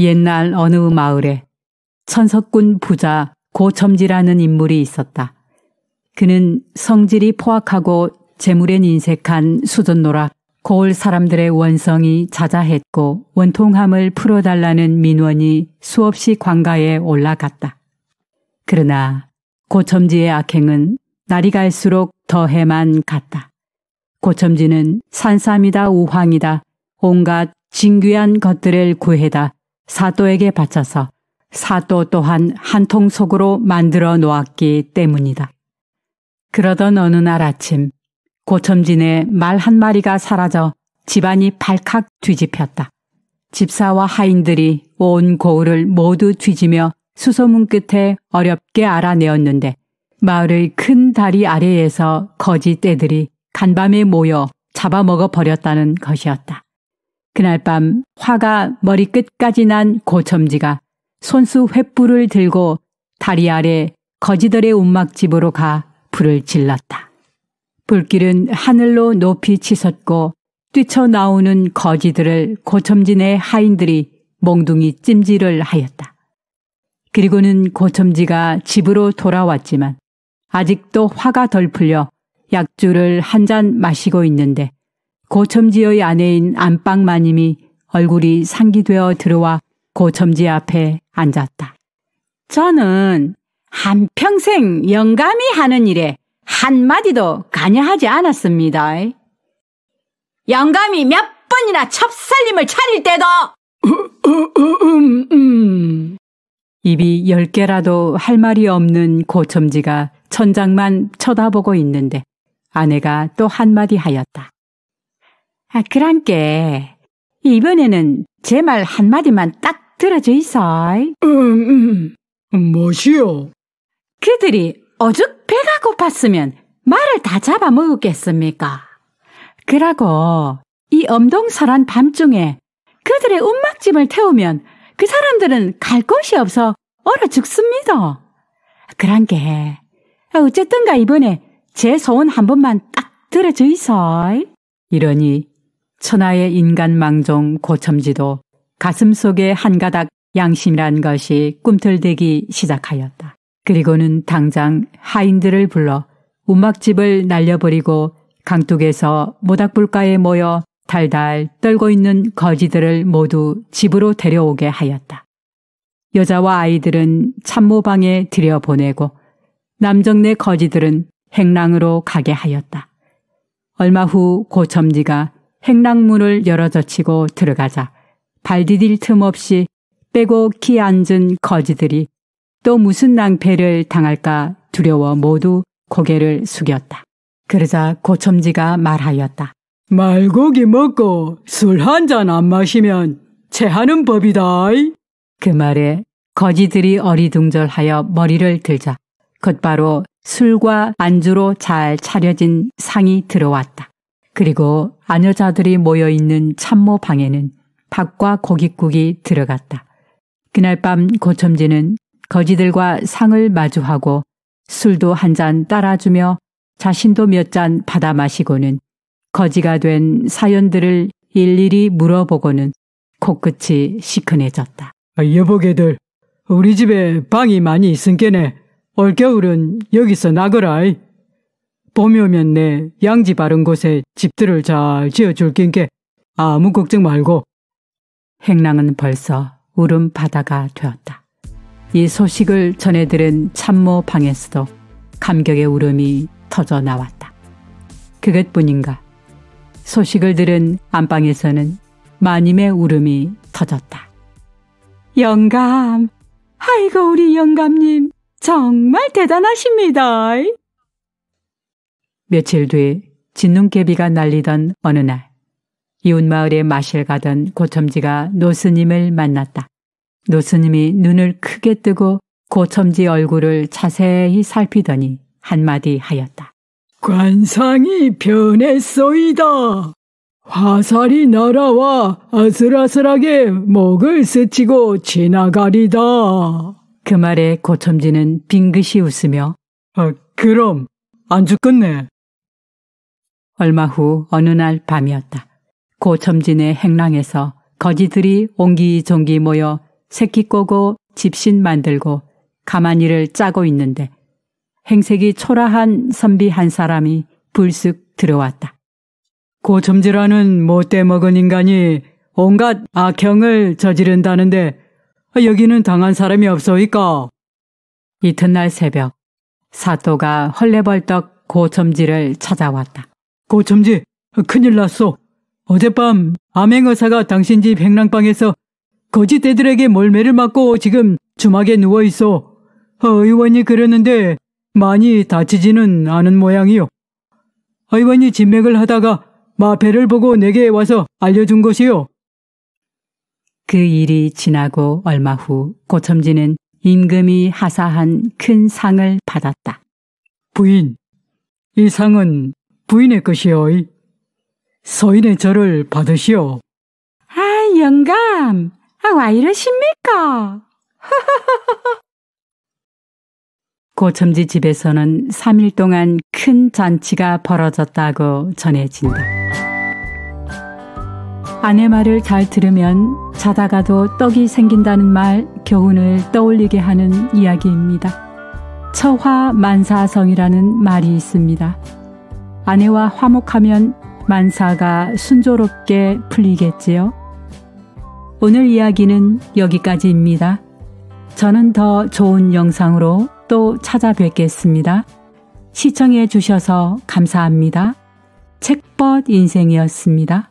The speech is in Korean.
옛날 어느 마을에 천석군 부자 고첨지라는 인물이 있었다. 그는 성질이 포악하고 재물엔 인색한 수전노라 고을 사람들의 원성이 자자했고 원통함을 풀어달라는 민원이 수없이 관가에 올라갔다. 그러나 고첨지의 악행은 날이 갈수록 더해만 갔다. 고첨지는 산삼이다 우황이다 온갖 진귀한 것들을 구해다 사또에게 바쳐서 사또 또한 한 통 속으로 만들어 놓았기 때문이다. 그러던 어느 날 아침 고첨진의 말 한 마리가 사라져 집안이 발칵 뒤집혔다. 집사와 하인들이 온 고을을 모두 뒤지며 수소문 끝에 어렵게 알아내었는데 마을의 큰 다리 아래에서 거짓 떼들이 간밤에 모여 잡아먹어 버렸다는 것이었다. 그날 밤 화가 머리끝까지 난 고첨지가 손수 횃불을 들고 다리 아래 거지들의 움막집으로 가 불을 질렀다. 불길은 하늘로 높이 치솟고 뛰쳐나오는 거지들을 고첨진의 하인들이 몽둥이 찜질을 하였다. 그리고는 고첨지가 집으로 돌아왔지만 아직도 화가 덜 풀려 약주를 한 잔 마시고 있는데 고첨지의 아내인 안방마님이 얼굴이 상기되어 들어와 고첨지 앞에 앉았다. 저는 한평생 영감이 하는 일에 한마디도 관여하지 않았습니다. 영감이 몇 번이나 첩살림을 차릴 때도 입이 열 개라도 할 말이 없는 고첨지가 천장만 쳐다보고 있는데 아내가 또 한마디 하였다. 아, 그란께 이번에는 제 말 한마디만 딱 들어줘 있어이. 음, 음, 음. 뭐시요? 그들이 오죽 배가 고팠으면 말을 다 잡아먹었겠습니까? 그러고 이 엄동설한 밤중에 그들의 움막집을 태우면 그 사람들은 갈 곳이 없어 얼어 죽습니다. 그런 그러니까 께 어쨌든가 이번에 제 소원 한 번만 딱 들어주이소. 이러니 천하의 인간 망종 고첨지도 가슴 속에 한 가닥 양심이란 것이 꿈틀대기 시작하였다. 그리고는 당장 하인들을 불러 움막집을 날려버리고 강둑에서 모닥불가에 모여 달달 떨고 있는 거지들을 모두 집으로 데려오게 하였다. 여자와 아이들은 참모방에 들여보내고 남정네 거지들은 행랑으로 가게 하였다. 얼마 후 고첨지가 행락문을 열어 젖히고 들어가자 발 디딜 틈 없이 빼고 키 앉은 거지들이 또 무슨 낭패를 당할까 두려워 모두 고개를 숙였다. 그러자 고첨지가 말하였다. 말고기 먹고 술 한 잔 안 마시면 체하는 법이다. 그 말에 거지들이 어리둥절하여 머리를 들자 곧바로 술과 안주로 잘 차려진 상이 들어왔다. 그리고 아녀자들이 모여 있는 참모 방에는 밥과 고깃국이 들어갔다. 그날 밤 고첨지는 거지들과 상을 마주하고 술도 한 잔 따라주며 자신도 몇 잔 받아 마시고는 거지가 된 사연들을 일일이 물어보고는 코끝이 시큰해졌다. 아, 여보게들, 우리 집에 방이 많이 있은께네. 올겨울은 여기서 나거라 봄이 오면 내 양지 바른 곳에 집들을 잘 지어줄 낀게 아무 걱정 말고. 행랑은 벌써 울음 바다가 되었다. 이 소식을 전해 들은 참모 방에서도 감격의 울음이 터져 나왔다. 그것뿐인가. 소식을 들은 안방에서는 마님의 울음이 터졌다. 영감! 아이고 우리 영감님 정말 대단하십니다. 며칠 뒤 진눈깨비가 날리던 어느 날 이웃 마을에 마실 가던 고첨지가 노스님을 만났다. 노스님이 눈을 크게 뜨고 고첨지 얼굴을 자세히 살피더니 한마디 하였다. 관상이 변했소이다. 화살이 날아와 아슬아슬하게 목을 스치고 지나가리다. 그 말에 고첨지는 빙긋이 웃으며 아, 그럼 안 죽겠네 얼마 후 어느 날 밤이었다. 고첨진의 행랑에서 거지들이 옹기종기 모여 새끼 꼬고 집신 만들고 가만히를 짜고 있는데 행색이 초라한 선비 한 사람이 불쑥 들어왔다. 고첨지라는 못돼 뭐 먹은 인간이 온갖 악형을 저지른다는데 여기는 당한 사람이 없어이까? 이튿날 새벽 사또가 헐레벌떡 고첨지를 찾아왔다. 고첨지, 큰일 났어. 어젯밤 암행어사가 당신 집 행랑방에서 거짓대들에게 몰매를 맞고 지금 주막에 누워있어. 의원이 그러는데 많이 다치지는 않은 모양이요. 의원이 진맥을 하다가 마패를 보고 내게 와서 알려준 것이요. 그 일이 지나고 얼마 후 고첨지는 임금이 하사한 큰 상을 받았다. 부인, 이 상은 부인의 것이오이. 소인의 절을 받으시오. 아, 영감. 아, 와 이러십니까? 고첨지 집에서는 3일 동안 큰 잔치가 벌어졌다고 전해진다. 아내 말을 잘 들으면 자다가도 떡이 생긴다는 말 교훈을 떠올리게 하는 이야기입니다. 처화 만사성이라는 말이 있습니다. 아내와 화목하면 만사가 순조롭게 풀리겠지요. 오늘 이야기는 여기까지입니다. 저는 더 좋은 영상으로 또 찾아뵙겠습니다. 시청해 주셔서 감사합니다. 책벗 인생이었습니다.